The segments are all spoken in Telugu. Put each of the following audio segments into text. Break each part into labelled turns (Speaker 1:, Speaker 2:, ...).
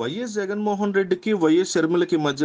Speaker 1: వైఎస్ జగన్మోహన్ రెడ్డికి వైఎస్ షర్మిలకి మధ్య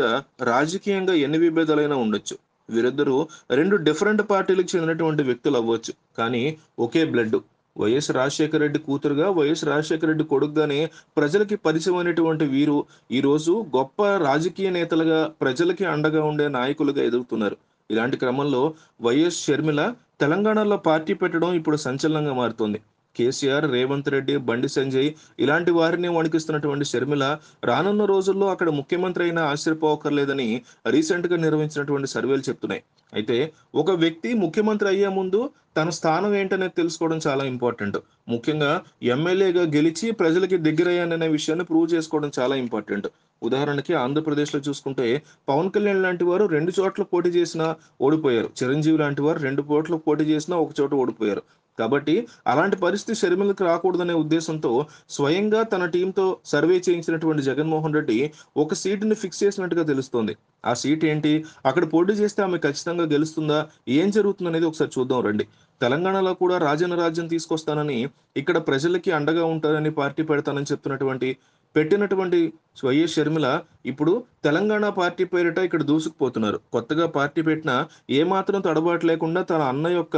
Speaker 1: రాజకీయంగా ఎన్ని విభేదాలైనా ఉండొచ్చు వీరిద్దరూ రెండు డిఫరెంట్ పార్టీలకు చెందినటువంటి వ్యక్తులు అవ్వచ్చు కానీ ఒకే బ్లడ్ వైఎస్ రాజశేఖర రెడ్డి కూతురుగా వైఎస్ రాజశేఖర రెడ్డి కొడుకుగానే ప్రజలకి పరిచయమైనటువంటి వీరు ఈరోజు గొప్ప రాజకీయ నేతలుగా ప్రజలకి అండగా ఉండే నాయకులుగా ఎదుగుతున్నారు ఇలాంటి క్రమంలో వైఎస్ షర్మిల తెలంగాణలో పార్టీ పెట్టడం ఇప్పుడు సంచలనంగా మారుతుంది కేసీఆర్ రేవంత్ రెడ్డి బండి సంజయ్ ఇలాంటి వారిని వణికిస్తున్నటువంటి షర్మిల రానున్న రోజుల్లో అక్కడ ముఖ్యమంత్రి అయినా ఆశ్చర్యపోకర్లేదని రీసెంట్ గా నిర్వహించినటువంటి సర్వేలు చెప్తున్నాయి అయితే ఒక వ్యక్తి ముఖ్యమంత్రి అయ్యే ముందు తన స్థానం ఏంటనేది తెలుసుకోవడం చాలా ఇంపార్టెంట్ ముఖ్యంగా ఎమ్మెల్యేగా గెలిచి ప్రజలకి దగ్గరయ్యాననే విషయాన్ని ప్రూవ్ చేసుకోవడం చాలా ఇంపార్టెంట్ ఉదాహరణకి ఆంధ్రప్రదేశ్ లో చూసుకుంటే పవన్ కళ్యాణ్ లాంటి వారు రెండు చోట్ల పోటీ చేసినా ఓడిపోయారు చిరంజీవి లాంటి వారు రెండు చోట్ల పోటీ చేసినా ఒక చోట ఓడిపోయారు కాబట్టి అలాంటి పరిస్థితి షర్మిలకు రాకూడదనే ఉద్దేశంతో స్వయంగా తన టీంతో సర్వే చేయించినటువంటి జగన్మోహన్ రెడ్డి ఒక సీటుని ఫిక్స్ చేసినట్టుగా తెలుస్తోంది ఆ సీట్ ఏంటి అక్కడ పోటీ చేస్తే ఆమె ఖచ్చితంగా గెలుస్తుందా ఏం జరుగుతుంది అనేది ఒకసారి చూద్దాం రండి తెలంగాణలో కూడా రాజన్న రాజ్యం తీసుకొస్తానని ఇక్కడ ప్రజలకి అండగా ఉంటానని పార్టీ పెడతానని చెప్తున్నటువంటి పెట్టినటువంటి వైఎస్ షర్మిల ఇప్పుడు తెలంగాణ పార్టీ పేరిట ఇక్కడ దూసుకుపోతున్నారు కొత్తగా పార్టీ పెట్టినా ఏమాత్రం తడబాటు లేకుండా తన అన్న యొక్క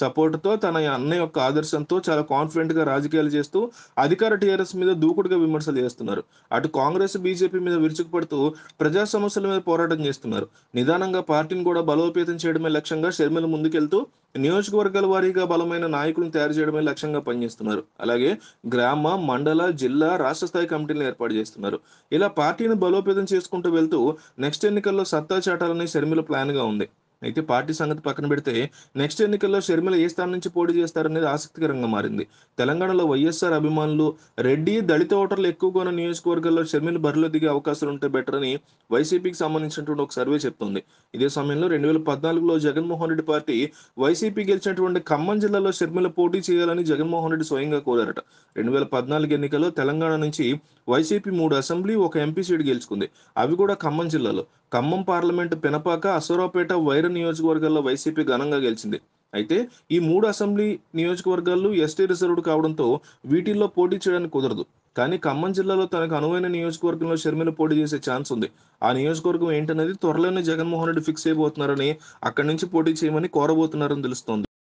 Speaker 1: సపోర్ట్తో తన అన్న యొక్క ఆదర్శంతో చాలా కాన్ఫిడెంట్గా రాజకీయాలు చేస్తూ అధికార టీఆర్ఎస్ మీద దూకుడుగా విమర్శలు చేస్తున్నారు అటు కాంగ్రెస్ బీజేపీ మీద విరుచుకుపడుతూ ప్రజా సమస్యల మీద పోరాటం చేస్తున్నారు నిదానంగా పార్టీని కూడా బలోపేతం చేయడమే లక్ష్యంగా షర్మిల ముందుకెళ్తూ నియోజకవర్గాల వారీగా బలమైన నాయకులను తయారు చేయడమే లక్ష్యంగా పనిచేస్తున్నారు అలాగే గ్రామ మండల జిల్లా రాష్ట్ర స్థాయి కమిటీలను ఏర్పాటు చేస్తున్నారు ఇలా పార్టీని బలోపేతం చేసుకుంటూ వెళ్తూ నెక్స్ట్ ఎన్నికల్లో సత్తా చాటాలని షర్మిల ప్లాన్గా ఉంది అయితే పార్టీ సంగతి పక్కన పెడితే నెక్స్ట్ ఎన్నికల్లో షర్మిల ఏ స్థానం నుంచి పోటీ చేస్తారనేది ఆసక్తికరంగా మారింది తెలంగాణలో వైఎస్ఆర్ అభిమానులు రెడ్డి దళిత ఓటర్లు ఎక్కువగా నియోజకవర్గాల్లో షర్మిల బరిలో దిగే అవకాశాలు ఉంటే బెటర్ అని వైసీపీకి సంబంధించినటువంటి ఒక సర్వే చెప్తుంది ఇదే సమయంలో రెండు వేల పద్నాలుగులో జగన్మోహన్ రెడ్డి పార్టీ వైసీపీ గెలిచినటువంటి ఖమ్మం జిల్లాలో షర్మిల పోటీ చేయాలని జగన్మోహన్ రెడ్డి స్వయంగా కోరారట రెండు వేల పద్నాలుగు ఎన్నికల్లో తెలంగాణ నుంచి వైసీపీ మూడు అసెంబ్లీ ఒక ఎంపీ సీట్ గెలుచుకుంది అవి కూడా ఖమ్మం జిల్లాలో ఖమ్మం పార్లమెంటు పినపాక అసూరాపేట వైర నియోజకవర్గాల్లో వైసీపీ ఘనంగా గెలిచింది అయితే ఈ మూడు అసెంబ్లీ నియోజకవర్గాలు ఎస్టీ రిజర్వ్డ్ కావడంతో వీటిల్లో పోటీ చేయడానికి కుదరదు కానీ ఖమ్మం జిల్లాలో తనకు అనువైన నియోజకవర్గంలో షర్మిల పోటీ చేసే ఛాన్స్ ఉంది ఆ నియోజకవర్గం ఏంటనేది త్వరలోనే జగన్మోహన్ రెడ్డి ఫిక్స్ అయిపోతున్నారని అక్కడి నుంచి పోటీ చేయమని కోరబోతున్నారని తెలుస్తోంది